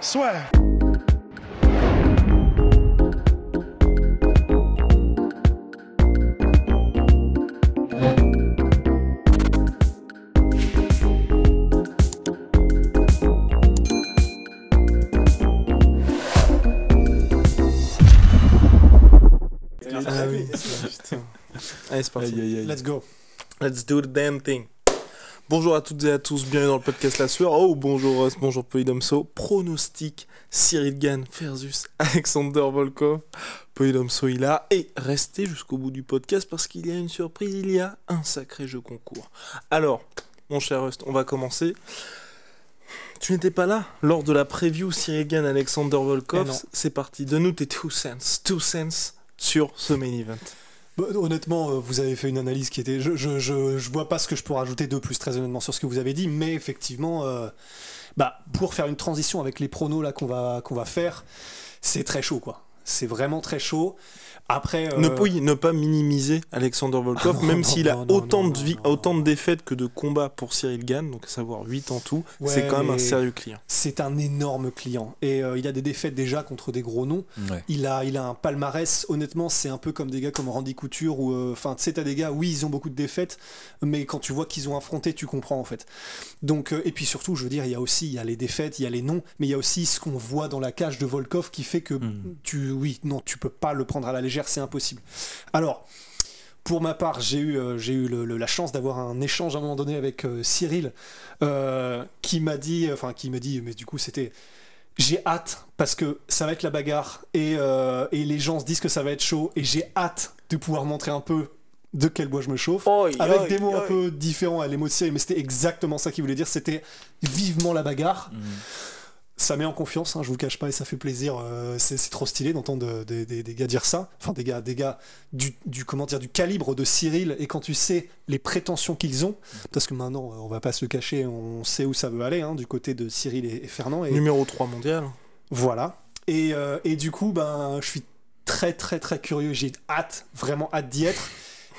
Swear. Um, Let's go. Let's do the damn thing. Bonjour à toutes et à tous, bienvenue dans le podcast La Sueur. Oh, bonjour Russ, bonjour Polydomso. Pronostic Cyril Gann versus Alexander Volkov. Polydomso il là, Et restez jusqu'au bout du podcast parce qu'il y a une surprise, il y a un sacré jeu concours. Alors, mon cher Rust, on va commencer. Tu n'étais pas là lors de la preview Cyril Gann Alexander Volkov. Eh C'est parti. donne nous tes two cents, two cents sur ce main event. Bah, honnêtement, euh, vous avez fait une analyse qui était. Je, je, je, vois pas ce que je pourrais ajouter de plus, très honnêtement, sur ce que vous avez dit, mais effectivement, euh, bah, pour faire une transition avec les pronos là qu'on va, qu'on va faire, c'est très chaud, quoi. C'est vraiment très chaud. Après, ne, euh, ne pas minimiser Alexander ah Volkov, même s'il a autant, de vie, autant de défaites que de combats pour Cyril Gann, donc à savoir 8 en tout, c'est quand même un sérieux client. C'est un énorme client. Et euh, il a des défaites déjà contre des gros noms. Il, a, il a un palmarès, honnêtement, c'est un peu comme des gars comme Randy Couture, ou euh, enfin, tu sais, t'as des gars, oui, ils ont beaucoup de défaites, mais quand tu vois qu'ils ont affronté, tu comprends en fait. Donc, et puis surtout, je veux dire, il y a aussi, il y a les défaites, il y a les noms, mais il y a aussi ce qu'on voit dans la cage de Volkov qui fait que hmm. tu oui, non, tu peux pas le prendre à la légère, c'est impossible. Alors, pour ma part, j'ai eu, euh, eu la chance d'avoir un échange à un moment donné avec euh, Cyril, euh, qui m'a dit, enfin qui me dit, mais du coup c'était, j'ai hâte parce que ça va être la bagarre et, les gens se disent que ça va être chaud et j'ai hâte de pouvoir montrer un peu de quel bois je me chauffe, avec des mots un peu différents à l'émotion, mais c'était exactement ça qu'il voulait dire, c'était vivement la bagarre. Mmh ça met en confiance, je hein, je vous cache pas, et ça fait plaisir. Euh, c'est trop stylé d'entendre des, gars dire ça. Enfin, des gars, des gars du, du calibre de Cyril. Et quand tu sais les prétentions qu'ils ont, parce que maintenant, euh, on va pas se le cacher, on sait où ça veut aller, hein, du côté de Cyril et, Fernand. Et... Numéro 3 mondial. Voilà. Euh, et, du coup, ben, je suis très, très, très curieux. J'ai hâte, vraiment hâte d'y être.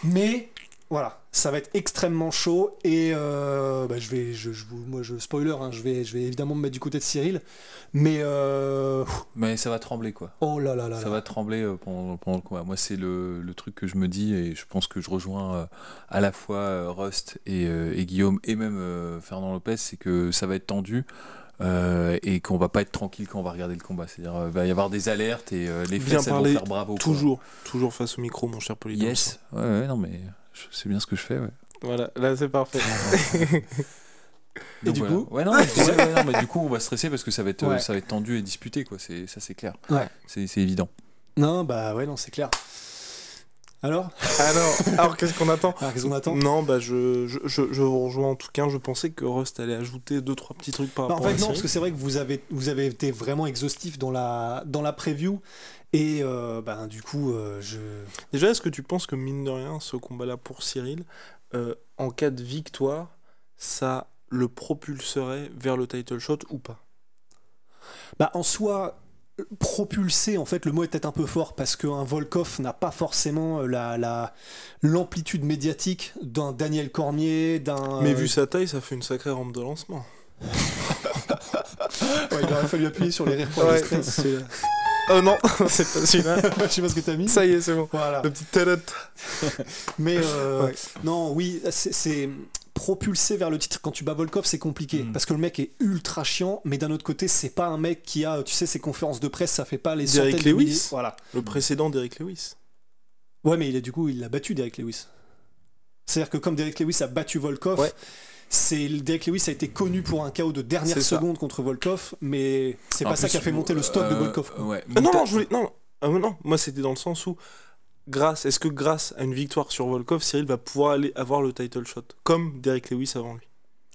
Mais voilà, ça va être extrêmement chaud et euh, bah, je vais, je, moi je spoiler, hein, je vais, je vais évidemment me mettre du côté de Cyril, mais euh, mais ça va trembler quoi. Oh là là là. Ça va trembler euh, pendant, pendant, le combat. Moi c'est le, le, truc que je me dis et je pense que je rejoins à la fois Rust et, et Guillaume et même Fernand Lopez, c'est que ça va être tendu. et qu'on va pas être tranquille quand on va regarder le combat. C'est-à-dire, il va y avoir des alertes et les faits, vont faire bravo. Toujours, toujours face au micro, mon cher Polydor. Yes, ouais, ouais, non mais je sais bien ce que je fais, ouais. Voilà, là c'est parfait. Et du coup ouais, non, mais, du coup, on va stresser parce que ça va être, euh, ça va être tendu et disputé, quoi. Ça, c'est clair. C'est évident. Non, bah ouais, non, c'est clair. Alors Alors, alors qu'est-ce qu'on attend qu'est-ce qu'on attend Non, bah je, rejoins en tout cas. Je pensais que Rust allait ajouter deux trois petits trucs par rapport. à la non, parce que c'est vrai que vous avez vous avez été vraiment exhaustif dans la dans la preview. Et euh, ben, du coup, euh, je. Déjà, est-ce que tu penses que mine de rien, ce combat-là pour Cyril, euh, en cas de victoire, ça le propulserait vers le title shot ou pas Bah en soi, propulser en fait le mot est peut-être un peu fort parce qu'un Volkov n'a pas forcément euh, la l'amplitude médiatique d'un Daniel Cormier d'un euh, mais vu sa taille ça fait une sacrée rampe de lancement il aurait fallu appuyer sur les rires pour ouais, euh, Oh non, c'est pas je sais pas ce que t'as mis. Ça y est, c'est bon. Voilà. La petite tête. Mais euh, non, oui, c'est propulser vers le titre quand tu bats Volkov, c'est compliqué. Mm. Parce que le mec est ultra chiant, mais d'un autre côté, c'est pas un mec qui a, tu sais, ses conférences de presse, ça fait pas les Derek Lewis. voilà. Le précédent Derek Lewis. Ouais, mais il a, du coup, il l'a battu, Derek Lewis. C'est-à-dire que comme Derek Lewis a battu Volkov, c'est Derek Lewis a été connu pour un chaos de dernière seconde contre Volkov, mais c'est pas ça qui a fait monter le stock de euh, Volkov. Ah non, non, ah non, non, moi c'était dans le sens où grâce, est-ce que grâce à une victoire sur Volkov, Cyril va pouvoir aller avoir le title shot, comme Derek Lewis avant lui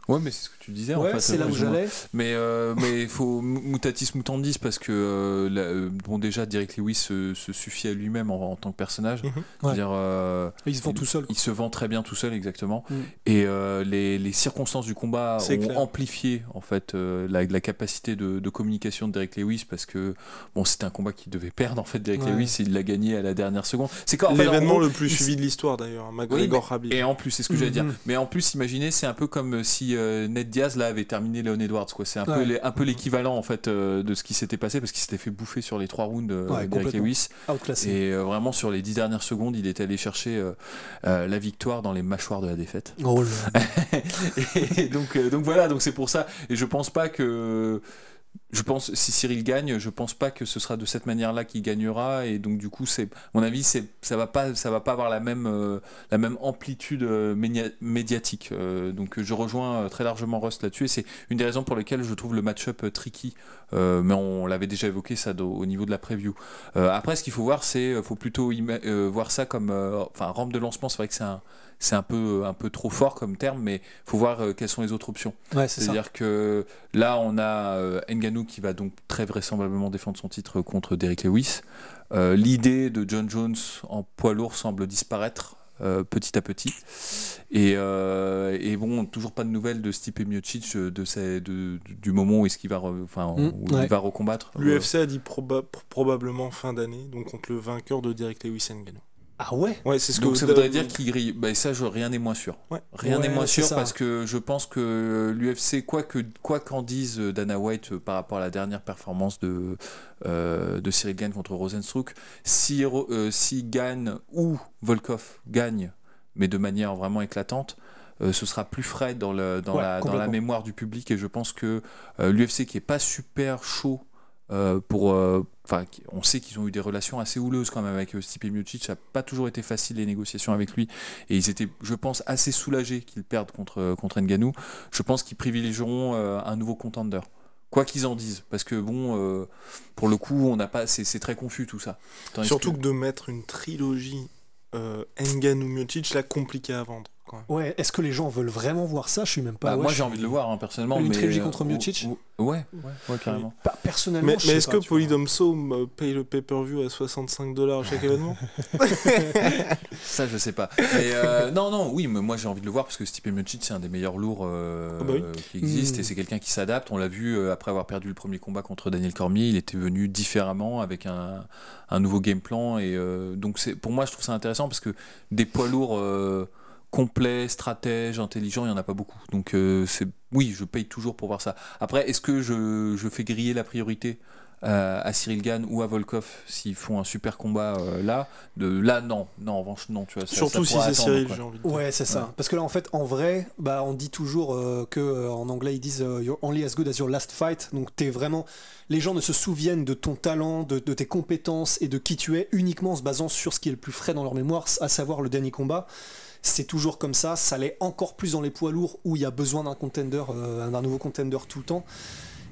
Ouais, mais c'est ce que tu disais. Oui c'est là où j'allais. Mais euh, mais il faut mutatis mutandis parce que euh, euh, bon déjà Derek Lewis se, suffit à lui-même en, tant que personnage. Mhm. dire, il se vend tout seul. Il se vend très bien tout seul exactement. Mhm. Et les, les, circonstances du combat ont amplifié en fait la, la, capacité de, de, communication de Derek Lewis parce que bon c'était un combat qu'il devait perdre en fait Derek Lewis il l'a gagné à la dernière seconde. C'est quand l'événement le plus suivi de l'histoire d'ailleurs. Hein, McGregor Et en plus c'est ce que j'allais dire. Mais en plus imaginez c'est un peu comme si euh, Ned Diaz là avait terminé Leon Edwards quoi. C'est un peu un peu l'équivalent en fait euh, de ce qui s'était passé parce qu'il s'était fait bouffer sur les trois rounds euh, ouais, Lewis. Et vraiment sur les dix dernières secondes, il est allé chercher la victoire dans les mâchoires de la défaite. Oh donc donc voilà donc c'est pour ça et je pense pas que je pense, si Cyril gagne, je pense pas que ce sera de cette manière-là qu'il gagnera, et donc du coup, c'est, mon avis, c'est, ça va pas, ça va pas avoir la même, euh, la même amplitude euh, médiatique. Euh, donc je rejoins très largement Rust là-dessus, et c'est une des raisons pour lesquelles je trouve le match-up tricky. mais on l'avait déjà évoqué ça au niveau de la preview. après, ce qu'il faut voir, c'est, faut plutôt voir ça comme, enfin, rampe de lancement. C'est vrai que c'est un c'est un peu, un peu trop fort comme terme, mais faut voir quelles sont les autres options. c'est-à-dire que là, on a Nganou qui va donc très vraisemblablement défendre son titre contre Derrick Lewis. Euh, l'idée de John Jones en poids lourd semble disparaître euh, petit à petit. Euh, et, bon, toujours pas de nouvelles de Stipe Miocic de, du moment où, est-ce qu'il va, enfin, mm, il va recombattre. L'UFC a dit probablement fin d'année, donc contre le vainqueur de Derek Lewis Ngannou. Ah ouais c'est ce Donc ça voudrait dire qu'il grille. Et bah, ça, je... rien n'est moins sûr. Rien n'est moins sûr parce que je pense que l'UFC, quoi qu'en quoi dise euh, Dana White euh, par rapport à la dernière performance de, euh, de Cyril Gann contre Rosenstruck, si, si Gann ou Volkov gagne mais de manière vraiment éclatante, ce sera plus frais dans, la, mémoire du public et je pense que l'UFC qui n'est pas super chaud euh, pour, euh, on sait qu'ils ont eu des relations assez houleuses quand même avec euh, Stipe Miocic. Ça n'a pas toujours été facile les négociations avec lui, et ils étaient, je pense, assez soulagés qu'ils perdent contre contre Je pense qu'ils privilégieront un nouveau contender, quoi qu'ils en disent, parce que bon, pour le coup, on n'a pas, c'est très confus tout ça. Surtout que... de mettre une trilogie Ngannou Miocic, là compliqué à vendre. Ouais, est-ce que les gens veulent vraiment voir ça Je suis même pas. Bah, moi, j'ai envie de le voir, hein, personnellement. Une trilogie euh, contre Miocic ouais. ouais, carrément. personnellement, Mais, est-ce que Polydomso euh, paye le pay-per-view à 65 dollars chaque événement Ça, je sais pas. Euh, non, non, oui, mais moi, j'ai envie de le voir parce que Stipe Miocic, c'est un des meilleurs lourds ah bah qui existe hmm. et c'est quelqu'un qui s'adapte. On l'a vu après avoir perdu le premier combat contre Daniel Cormier, il était venu différemment avec un, nouveau game plan. Et donc, pour moi, je trouve ça intéressant parce que des poids lourds complet, stratège, intelligent, il n'y en a pas beaucoup. Donc euh, c'est oui, je paye toujours pour voir ça. Après, est-ce que je, fais griller la priorité à Cyril Gann ou à Volkov s'ils font un super combat euh, là de là non non en revanche non tu vois surtout si c'est Cyril ouais c'est ça parce que là en fait en vrai bah on dit toujours euh, que en anglais ils disent you're only as good as your last fight donc t'es vraiment les gens ne se souviennent de ton talent de, de, tes compétences et de qui tu es uniquement en se basant sur ce qui est le plus frais dans leur mémoire à savoir le dernier combat c'est toujours comme ça. Ça l'est encore plus dans les poids lourds où il y a besoin d'un contender, euh, d'un nouveau contender tout le temps.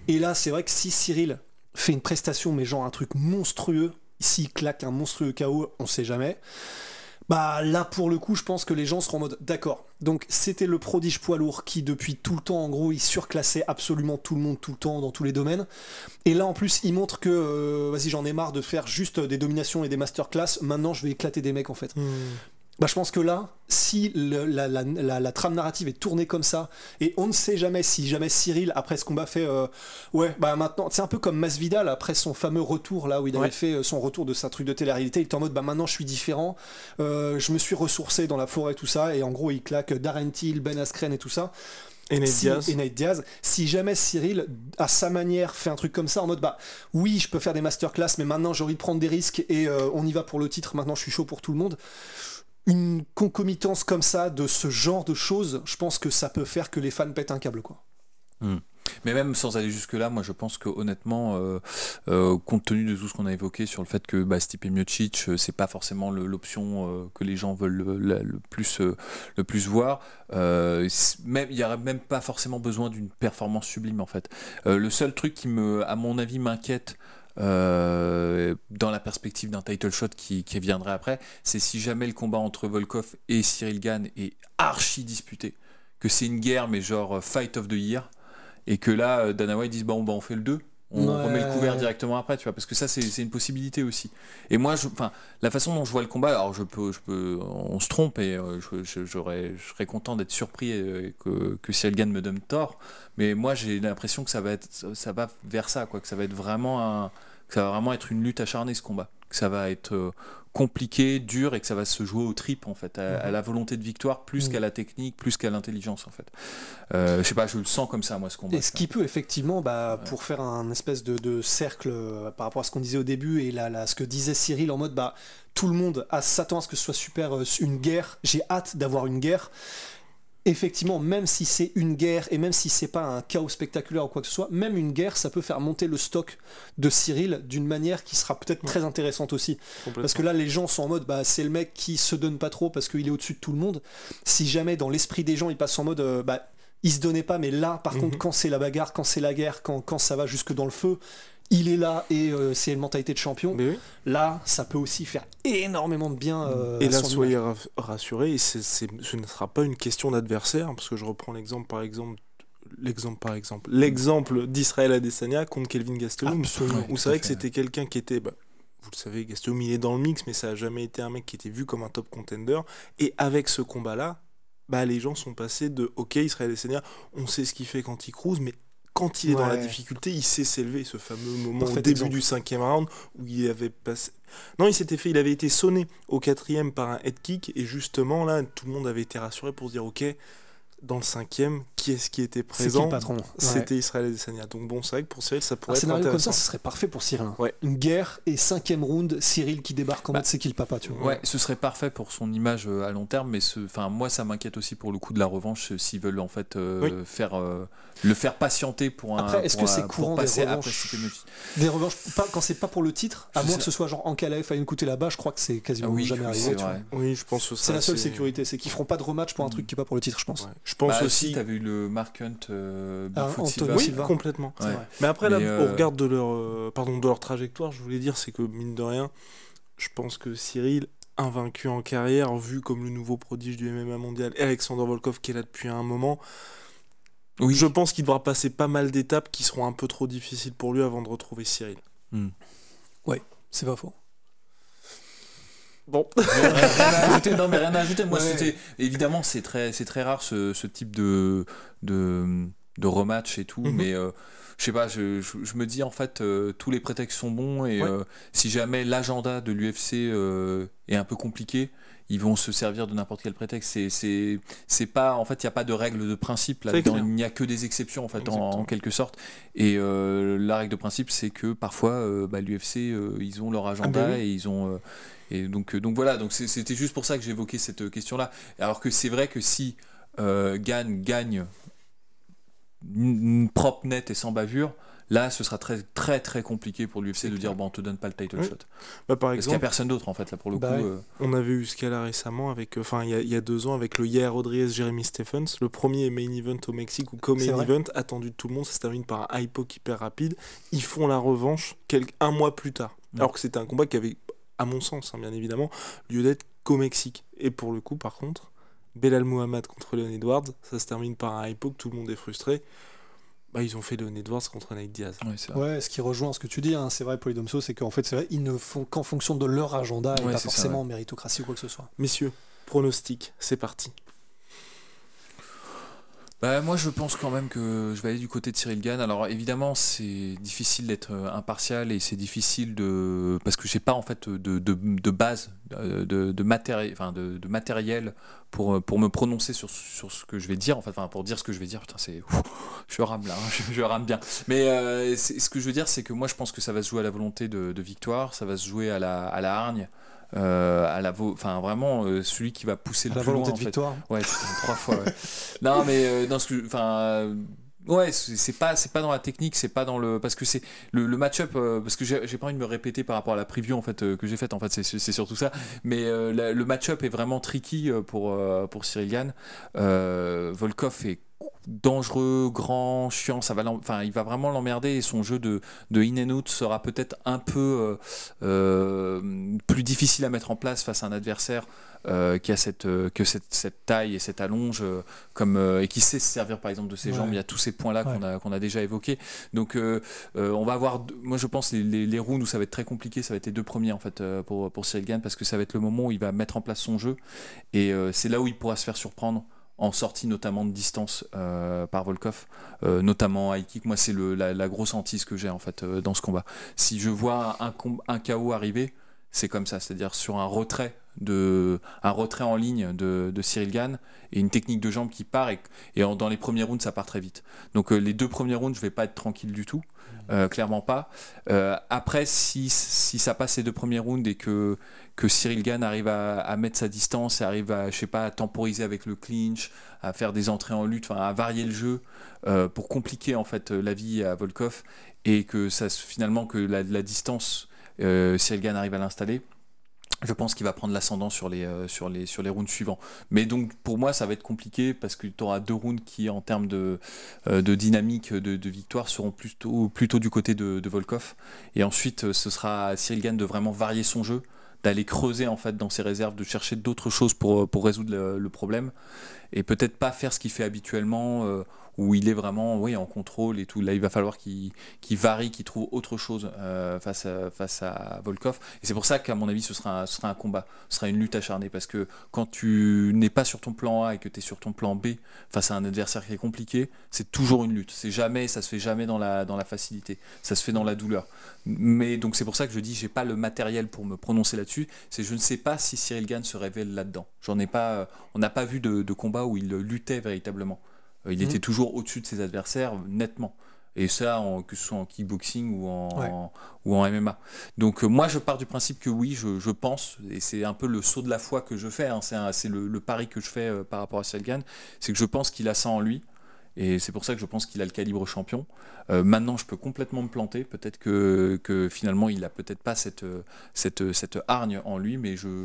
Et là, c'est vrai que si Cyril fait une prestation, mais genre un truc monstrueux, s'il claque un monstrueux KO, on sait jamais. Bah là pour le coup je pense que les gens seront en mode d'accord. Donc c'était le prodige poids lourd qui depuis tout le temps en gros il surclassait absolument tout le monde tout le temps dans tous les domaines. Et là en plus il montre que euh, vas-y j'en ai marre de faire juste des dominations et des masterclass, maintenant je vais éclater des mecs en fait. Hmm. Bah je pense que là si la, trame narrative est tournée comme ça, et on ne sait jamais si jamais Cyril, après ce combat, fait euh, Ouais, bah maintenant, c'est un peu comme Masvidal après son fameux retour là où il avait fait euh, son retour de sa truc de télé-réalité. Il est en mode Bah maintenant je suis différent, euh, je me suis ressourcé dans la forêt, tout ça, et en gros, il claque Darentil, Ben Askren et tout ça. Et Nate, Diaz. Si jamais Cyril, à sa manière, fait un truc comme ça, en mode bah oui, je peux faire des masterclass, mais maintenant j'ai envie de prendre des risques et on y va pour le titre, maintenant je suis chaud pour tout le monde une concomitance comme ça de ce genre de choses, je pense que ça peut faire que les fans pètent un câble, quoi. Hmm. Mais même sans aller jusque-là, moi je pense que honnêtement, euh, euh, compte tenu de tout ce qu'on a évoqué sur le fait que bah, Stipe Miocic, euh, c'est pas forcément l'option que les gens veulent le, plus, le plus voir, il n'y aurait même pas forcément besoin d'une performance sublime en fait. le seul truc qui, me, à mon avis, m'inquiète euh, dans la perspective d'un title shot qui, viendrait après, c'est si jamais le combat entre Volkov et Cyril Gann est archi disputé, que c'est une guerre, mais genre euh, fight of the year, et que là, euh, Dana White dit bon, bah, on fait le 2 on remet le couvert directement après, tu vois, parce que ça, c'est une possibilité aussi. Et moi, enfin, la façon dont je vois le combat, alors je peux, je peux, on se trompe et euh, je, serais content d'être surpris euh, que, que si gagne me donne tort, mais moi, j'ai l'impression que ça va être, ça va vers ça, quoi, que ça va être vraiment un que ça va vraiment être une lutte acharnée ce combat, que ça va être euh, compliqué, dur et que ça va se jouer aux tripes en fait, mhm. à, la volonté de victoire plus mhm. qu'à la technique, plus qu'à l'intelligence en fait. Euh, je sais pas, je le sens comme ça moi ce combat. Et ce qui peut effectivement, bah, pour faire un espèce de, cercle euh, par rapport à ce qu'on disait au début et là, là, ce que disait Cyril en mode bah tout le monde s'attend à ce que ce soit super une guerre, j'ai hâte d'avoir une guerre effectivement, même si c'est une guerre et même si c'est pas un chaos spectaculaire ou quoi que ce soit, même une guerre, ça peut faire monter le stock de Cyril d'une manière qui sera peut-être très intéressante aussi. Parce que là, les gens sont en mode, bah, c'est le mec qui se donne pas trop parce qu'il est au-dessus de tout le monde. Si jamais dans l'esprit des gens, il passe en mode, euh, bah, il se donnait pas, mais là, par mhm. contre, quand c'est la bagarre, quand c'est la guerre, quand, quand ça va jusque dans le feu, il est là et euh, c'est une mentalité de champion. Là, ça peut aussi faire énormément de bien. Euh, et là, soyez rassurés, ce ne sera pas une question d'adversaire, parce que je reprends l'exemple par exemple l'exemple par exemple l'exemple d'Israël Adesanya contre Kelvin Gastelum où c'est vrai que c'était quelqu'un qui était bah, vous le savez Gastelum il est dans le mix mais ça a jamais été un mec qui était vu comme un top contender et avec ce combat là bah, les gens sont passés de ok Israël Adesanya on sait ce qu'il fait quand il cruise mais quand il est dans la difficulté, il sait s'élever. Ce fameux moment au début du cinquième round où il avait passé. Non, il s'était fait, il avait été sonné au quatrième par un head kick et justement là, tout le monde avait été rassuré pour se dire ok, dans le cinquième, qui est-ce qui était présent C'était Israël et Donc bon, c'est vrai que pour Cyril, ça pourrait être intéressant. comme ça, ce serait parfait pour Cyril. Hein. Ouais. Une guerre et cinquième round, Cyril qui débarque en bah, mode c'est qui le papa, tu vois. Ouais, ce serait parfait pour son image euh, à long terme, mais ce, enfin moi ça m'inquiète aussi pour le coup de la revanche euh, s'ils veulent en fait euh, faire le faire patienter pour un. Après, est-ce que c'est courant des revanches, pas, quand c'est pas pour le titre, à moins que ce soit genre en Calais, à une coûter là-bas, je crois que c'est quasiment jamais arrivé. Oui, je pense que c'est la seule sécurité, c'est qu'ils feront pas de rematch pour un truc mm. qui est pas pour le titre, je pense pense bah, aussi. Tu as eu le Mark Hunt euh, ah, Silva. complètement. Mais après, au euh, regard de leur, euh, pardon, de leur trajectoire, je voulais dire, c'est que mine de rien, je pense que Cyril, invaincu en carrière, vu comme le nouveau prodige du MMA mondial, et Alexander Volkov qui est là depuis un moment. Je pense qu'il devra passer pas mal d'étapes qui seront un peu trop difficiles pour lui avant de retrouver Cyril. Oui hmm. Ouais, c'est pas faux. Bon. rien à ajouter, évidemment c'est très c'est très rare ce, type de, de rematch et tout, mhm. mais euh, je sais pas, je, me dis en fait euh, tous les prétextes sont bons et euh, si jamais l'agenda de l'UFC est un peu compliqué, ils vont se servir de n'importe quel prétexte. C'est pas en fait il n'y a pas de règle de principe là dedans Il n'y a que des exceptions en fait en, quelque sorte. Et la règle de principe c'est que parfois bah, l'UFC ils ont leur agenda ah, bah et ils ont et donc, euh, donc voilà, donc c'était juste pour ça que j'évoquais cette euh, question-là. Alors que c'est vrai que si euh, Gann gagne une propre nette et sans bavure, là ce sera très très très compliqué pour l'UFC de dire bon on te donne pas le title shot bah, par parce qu'il n'y a personne d'autre en fait là pour le bah, coup euh. on avait eu ce cas là récemment avec enfin il y, a deux ans avec le Yair Rodriguez Jeremy Stephens le premier main event au Mexique ou comme main event attendu de tout le monde ça se termine par un hypo hyper rapide ils font la revanche quelques, un mois plus tard mm. alors que c'était un combat qui avait à mon sens, hein, bien évidemment, lieu d'être qu'au Mexique. Et pour le coup, par contre, Belal Mohamed contre Leon Edwards, ça se termine par un époque, tout le monde est frustré. Bah, ils ont fait Leon Edwards contre Nate Diaz. ce qui rejoint ce que tu dis, hein, c'est vrai, Polydomso, c'est qu'en fait, c'est vrai, ils ne font qu'en fonction de leur agenda et pas forcément en méritocratie ou quoi que ce soit. Messieurs, pronostic, c'est parti. Bah, moi, je pense quand même que je vais aller du côté de Cyril Gann. Alors, évidemment, c'est difficile d'être euh, impartial et c'est difficile de. Parce que je n'ai pas, en fait, de, base, de, de euh, enfin, de, matériel pour, euh, me prononcer sur, ce que je vais dire, Enfin, pour dire ce que je vais dire. Putain, c'est. Je rame là, hein, je, rame bien. Mais ce que je veux dire, c'est que moi, je pense que ça va se jouer à la volonté de, victoire, ça va se jouer à la, à la hargne. Euh, à la enfin vraiment euh, celui qui va pousser le la volonté de en fait. victoire. Ouais, trois fois. non mais dans euh, ce enfin. Ouais, c'est pas c'est pas dans la technique, c'est pas dans le parce que c'est le, match-up parce que j'ai pas envie de me répéter par rapport à la preview en fait que j'ai faite en fait c'est surtout ça. Mais le match-up est vraiment tricky pour pour Cyril Volkov est dangereux, grand, chiant, ça va enfin, il va vraiment l'emmerder et son jeu de, in and out sera peut-être un peu euh, euh, plus difficile à mettre en place face à un adversaire euh, qui a cette, que cette, taille et cette allonge comme, et qui sait se servir par exemple de ses jambes. Il y a tous ces points-là qu'on a, qu'on a déjà évoqué Donc on va avoir, moi je pense, les, les, rounds où ça va être très compliqué, ça va être les deux premiers en fait pour, pour Cyril parce que ça va être le moment où il va mettre en place son jeu et c'est là où il pourra se faire surprendre en sortie notamment de distance euh, par Volkov, euh, notamment high Moi, c'est la, la, grosse hantise que j'ai en fait euh, dans ce combat. Si je vois un, un KO arriver, c'est comme ça, c'est-à-dire sur un retrait de un retrait en ligne de, de, Cyril Gann et une technique de jambe qui part et, et dans les premiers rounds ça part très vite. Donc euh, les deux premiers rounds je vais pas être tranquille du tout, mmh. euh, clairement pas. Euh, après si, ça passe les deux premiers rounds et que, que Cyril Gann arrive à, mettre sa distance, arrive à je sais pas temporiser avec le clinch, à faire des entrées en lutte, à varier le jeu pour compliquer en fait la vie à Volkov et que ça finalement que la, la distance euh, si Elgan arrive à l'installer, je pense qu'il va prendre l'ascendant sur les, euh, sur, les, sur les rounds suivants. Mais donc pour moi ça va être compliqué parce que tu auras deux rounds qui en termes de, euh, de dynamique de, victoire seront plutôt, plutôt du côté de, Volkov. Et ensuite ce sera à Cyril de vraiment varier son jeu, d'aller creuser en fait dans ses réserves, de chercher d'autres choses pour, pour résoudre le, problème. Et peut-être pas faire ce qu'il fait habituellement où il est vraiment oui, en contrôle et tout. Là, il va falloir qu'il varie, qu'il trouve autre chose euh, face, à, face Volkov. Et c'est pour ça qu'à mon avis, ce sera, un, combat, ce sera une lutte acharnée. Parce que quand tu n'es pas sur ton plan A et que tu es sur ton plan B face à un adversaire qui est compliqué, c'est toujours une lutte. C'est jamais, ça se fait jamais dans la, facilité. Ça se fait dans la douleur. Mais donc, c'est pour ça que je dis, j'ai pas le matériel pour me prononcer là-dessus. C'est je ne sais pas si Cyril Gann se révèle là-dedans. J'en ai pas, euh, on n'a pas vu de combat où il luttait véritablement. Euh, il était mhm. toujours au-dessus de ses adversaires, nettement. Et ça, que ce soit en kickboxing ou en, MMA. Donc euh, moi, je pars du principe que oui, je, pense, et c'est un peu le saut de la foi que je fais, hein, c'est le, pari que je fais euh, par rapport à Selgan, c'est que je pense qu'il a ça en lui. Et c'est pour ça que je pense qu'il a le calibre champion. maintenant, je peux complètement me planter. Peut-être que, finalement, il n'a peut-être pas cette, cette hargne en lui, mais je,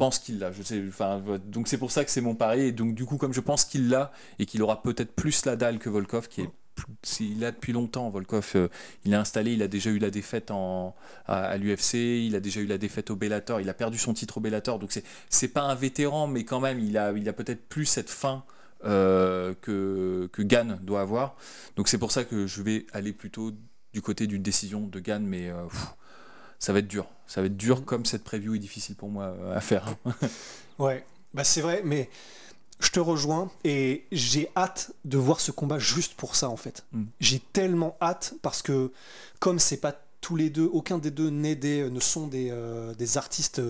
pense qu'il l'a. Je sais, enfin, donc c'est pour ça que c'est mon pari. Et donc du coup, comme je pense qu'il l'a et qu'il aura peut-être plus la dalle que Volkov, qui est mm. il a depuis longtemps Volkov euh, il est installé il a déjà eu la défaite en, à, l'UFC il a déjà eu la défaite au Bellator il a perdu son titre au Bellator donc c'est pas un vétéran mais quand même il a il a peut-être plus cette fin euh, que que Gann doit avoir donc c'est pour ça que je vais aller plutôt du côté d'une décision de Gann mais euh, ça va être dur. Ça va être dur comme cette preview est difficile pour moi euh, à faire. ouais, bah c'est vrai, mais je te rejoins et j'ai hâte de voir ce combat juste pour ça en fait. Mm. J'ai tellement hâte parce que comme c'est pas tous les deux, aucun des deux n'est des, euh, ne sont des, euh, des artistes.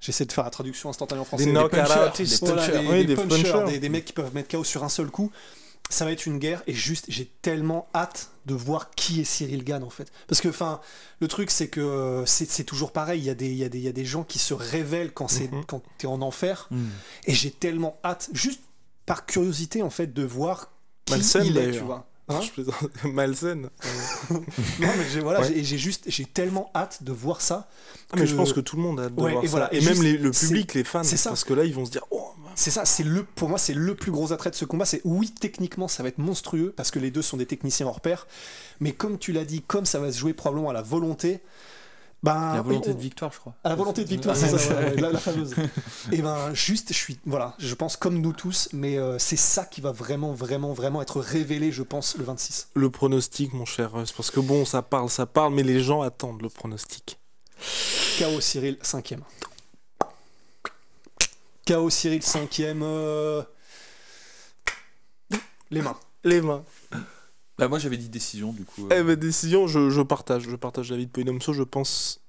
J'essaie de faire la traduction instantanée en français. Des, punchers, des, punchers, des, mecs qui peuvent mettre chaos sur un seul coup ça va être une guerre et juste j'ai tellement hâte de voir qui est Cyril Gann en fait. Parce que enfin, le truc c'est que euh, c'est toujours pareil, il y, a des, y gens qui se révèlent quand c'est mhm. quand t'es en enfer mm. et j'ai tellement hâte, juste par curiosité en fait, de voir qui il est, tu vois. Hein je Malsaine. Euh. non, mais j'ai voilà, juste, j'ai tellement hâte de voir ça. Ah, que... je pense que tout le monde a hâte de voir ça. Voilà, et, même le public, les fans. Parce que là, ils vont se dire. Oh, c'est ça, c'est le, pour moi, c'est le plus gros attrait de ce combat. C'est oui, techniquement, ça va être monstrueux parce que les deux sont des techniciens hors pair. Mais comme tu l'as dit, comme ça va se jouer probablement à la volonté, bah, la volonté oh. de victoire, je crois. la volonté de victoire, ah, c'est ça, la, fameuse. et eh ben, juste, je suis, voilà, je pense comme nous tous, mais euh, c'est ça qui va vraiment, vraiment, vraiment être révélé, je pense, le 26. Le pronostic, mon cher Russ, euh, parce que bon, ça parle, ça parle, mais les gens attendent le pronostic. Chaos Cyril, 5ème. Chaos Cyril, 5 euh, Les mains. Les mains. Bah moi j'avais dit décision du coup. Euh. Eh ben décision, je, je, partage, je partage l'avis de Poinomso, je pense.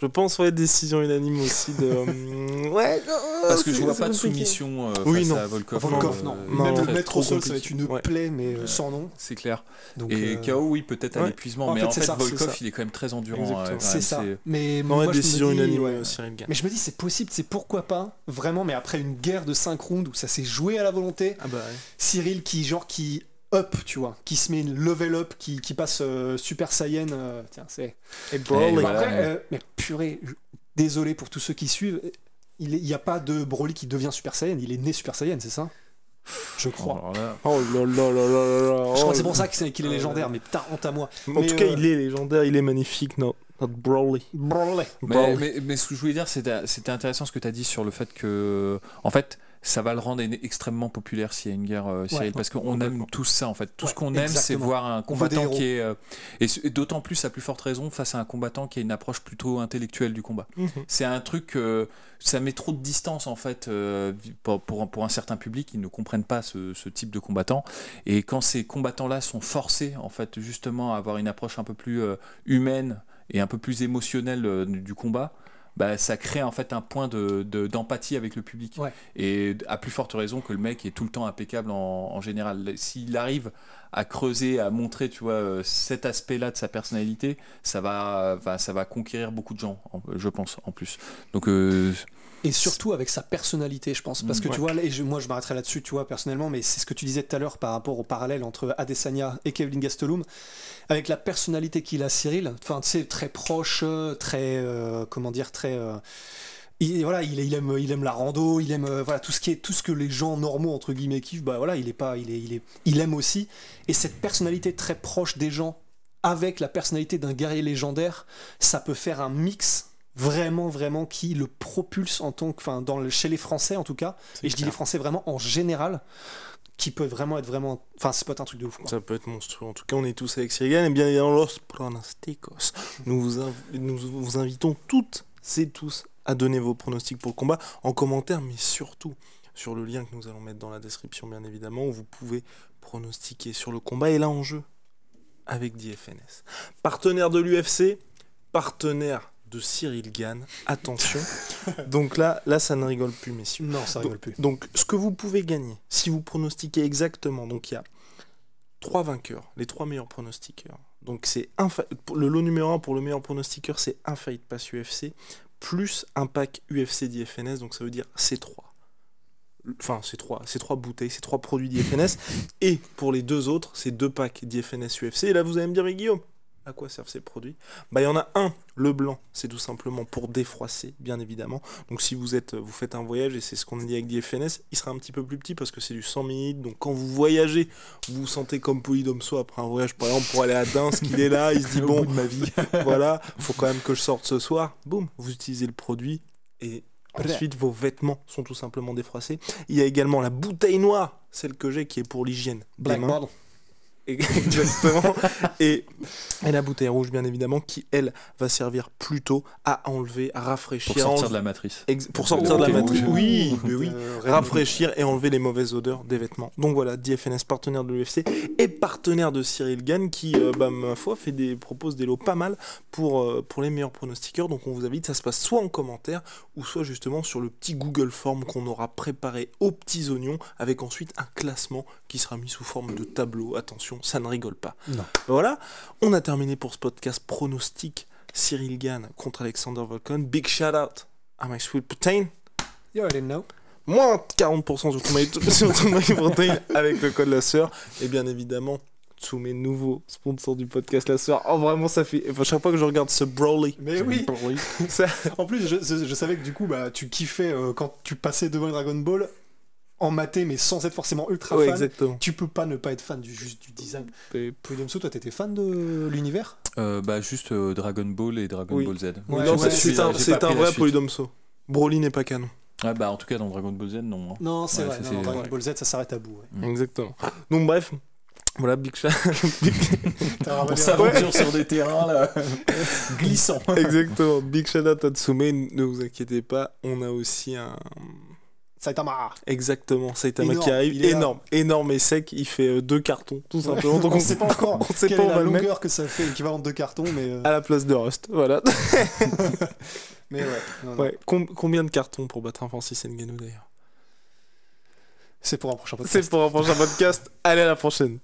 Je pense ouais décision unanime aussi de. Euh, ouais. Parce que je vois pas de soumission euh, face à Volkov. Volkov non. non. Même mettre au sol, ça va être une plaie mais sans nom. C'est clair. Et KO oui peut-être à l'épuisement, mais en fait, Volkov il est quand même très endurant. c'est ça. Mais moi, décision je unanime Mais je me dis c'est possible, c'est pourquoi pas vraiment, mais après une guerre de 5 rounds où ça s'est joué à la volonté. Ah bah Cyril qui genre qui up, tu vois, qui se met une level up, qui, passe euh, Super Saiyan. Euh, tiens, c'est. Et eh Broly. Euh, mais purée, désolé pour tous ceux qui suivent, il n'y a pas de Broly qui devient Super Saiyan, il est né Super Saiyan, c'est ça je crois. Oh, oh là là là là là. Je crois que c'est pour oh. ça qu'il est légendaire, mais putain, honte à moi. En tout cas, il est légendaire, il est magnifique, non Broly. Broly. Mais, ce que je voulais dire, c'était intéressant ce que tu as dit sur le fait que, en fait, ça va le rendre extrêmement populaire s'il y a une guerre euh, parce qu'on aime tout ça en fait. Tout ce qu'on aime, c'est voir un combattant qui est. Euh, et, d'autant plus à plus forte raison face à un combattant qui a une approche plutôt intellectuelle du combat. Mhm. C'est un truc. Euh, ça met trop de distance en fait pour, pour, un certain public, ils ne comprennent pas ce type de combattant. Et quand ces combattants-là sont forcés en fait justement à avoir une approche un peu plus humaine et un peu plus émotionnelle du combat bah, ça crée en fait un point d'empathie de, d'empathie avec le public. Et à plus forte raison que le mec est tout le temps impeccable en, général. S'il arrive à creuser, à montrer, tu vois, euh, cet aspect-là de sa personnalité, ça va, ça va conquérir beaucoup de gens, je pense, en plus. Donc, euh, et surtout avec sa personnalité, je pense. Parce mm, que tu vois, et moi je m'arrêterai là-dessus, tu vois, personnellement, mais c'est ce que tu disais tout à l'heure par rapport au parallèle entre Adesanya et Kevin Gastelum, avec la personnalité qu'il a, Cyril, enfin, tu sais, très proche, très, euh, comment dire, très... Euh, il, voilà, il, aime, il aime la rando, il aime euh, voilà tout ce qui est tout ce que les gens normaux entre guillemets kiffent. Bah voilà, il est pas, il est, il est, il aime aussi. Et cette personnalité très proche des gens avec la personnalité d'un guerrier légendaire, ça peut faire un mix vraiment, vraiment qui le propulse en tant que, enfin, dans chez les Français en tout cas, et je dis les Français vraiment en général, qui peut vraiment être vraiment. Enfin, c'est pas un truc de ouf. Ça peut être monstrueux. En tout cas, on est tous avec Sirigan et bien évidemment, Los Pronosticos. Nous vous, nous vous invitons toutes et tous à donner vos pronostics pour le combat en commentaire, mais surtout sur le lien que nous allons mettre dans la description, bien évidemment, où vous pouvez pronostiquer sur le combat et là en jeu avec DFNS. Partenaire de l'UFC, partenaire de Cyril Gann. Attention. donc là, là, ça ne rigole plus, messieurs. Non, ça rigole plus. Donc, ce que vous pouvez gagner, si vous pronostiquez exactement, donc il y a trois vainqueurs, les trois meilleurs pronostiqueurs. Donc c'est le lot numéro 1 pour le meilleur pronostiqueur, c'est un fight pass UFC plus un pack UFC d'IFNS, donc ça veut dire c'est trois Enfin, c'est trois, c'est trois bouteilles, c'est trois produits d'IFNS. Et pour les deux autres, c'est deux packs d'IFNS UFC. Et là, vous allez me dire, mais Guillaume, à quoi servent ces produits Bah il y en a un, le blanc, c'est tout simplement pour défroisser, bien évidemment. Donc si vous êtes, vous faites un voyage et c'est ce qu'on a dit avec DFNS, il sera un petit peu plus petit parce que c'est du 100 minutes. Donc quand vous voyagez, vous vous sentez comme soit après un voyage par exemple pour aller à Dins, qu'il est là, il se dit bon, ma vie, voilà, faut quand même que je sorte ce soir. Boum, vous utilisez le produit et Ensuite, vos vêtements sont tout simplement défroissés. Il y a également la bouteille noire, celle que j'ai qui est pour l'hygiène. Black pardon. et, la bouteille rouge, bien évidemment, qui, elle, va servir plutôt à enlever, à rafraîchir. Pour sortir de la matrice. pour sortir de, la matrice. Oui, oui. rafraîchir et enlever les mauvaises odeurs des vêtements. Donc voilà, DFNS, partenaire de l'UFC et partenaire de Cyril Gann, qui, euh, bah, ma foi, fait des, propose des lots pas mal pour, euh, pour les meilleurs pronostiqueurs. Donc on vous invite, ça se passe soit en commentaire ou soit justement sur le petit Google Form qu'on aura préparé aux petits oignons avec ensuite un classement qui sera mis sous forme de tableau. Attention ça ne rigole pas. Voilà, on a terminé pour ce podcast pronostic Cyril Gann contre Alexander Volkan. Big shout out à my sweet You already know. Moins 40% sur ton avec le code la Et bien évidemment, tous mes nouveaux sponsors du podcast la Oh, vraiment, ça fait. Enfin, chaque fois que je regarde ce Broly. Mais oui En plus, je, savais que du coup, bah, tu kiffais euh, quand tu passais devant Dragon Ball en maté mais sans être forcément ultra fan, tu peux pas ne pas être fan du, juste du design. Polydomso toi, t'étais fan de l'univers euh, Bah, juste euh, Dragon Ball et Dragon Ball Z. c'est un, vrai Polydomso. Broly n'est pas canon. Ah, bah en tout cas dans Dragon Ball Z non. Hein. Non c'est vrai, ça, Dragon Ball Z ça s'arrête à bout. Mm. Exactement. Donc bref, voilà, Big Shadow On s'aventure sur des terrains glissants. Exactement. Big Shadow Tatsume, ne vous inquiétez pas, on a aussi un, Saitama. Exactement, Saitama énorme, qui arrive, énorme, énorme et sec, il fait euh, deux cartons, tout simplement. Donc on ne sait pas encore on sait quelle pas est la longueur que ça fait, l'équivalent de deux cartons, mais... Euh, à la place de Rust, voilà. mais ouais. ouais. combien de cartons pour battre un Francis Ngannou d'ailleurs C'est pour un prochain podcast. C'est pour un prochain podcast, allez à la prochaine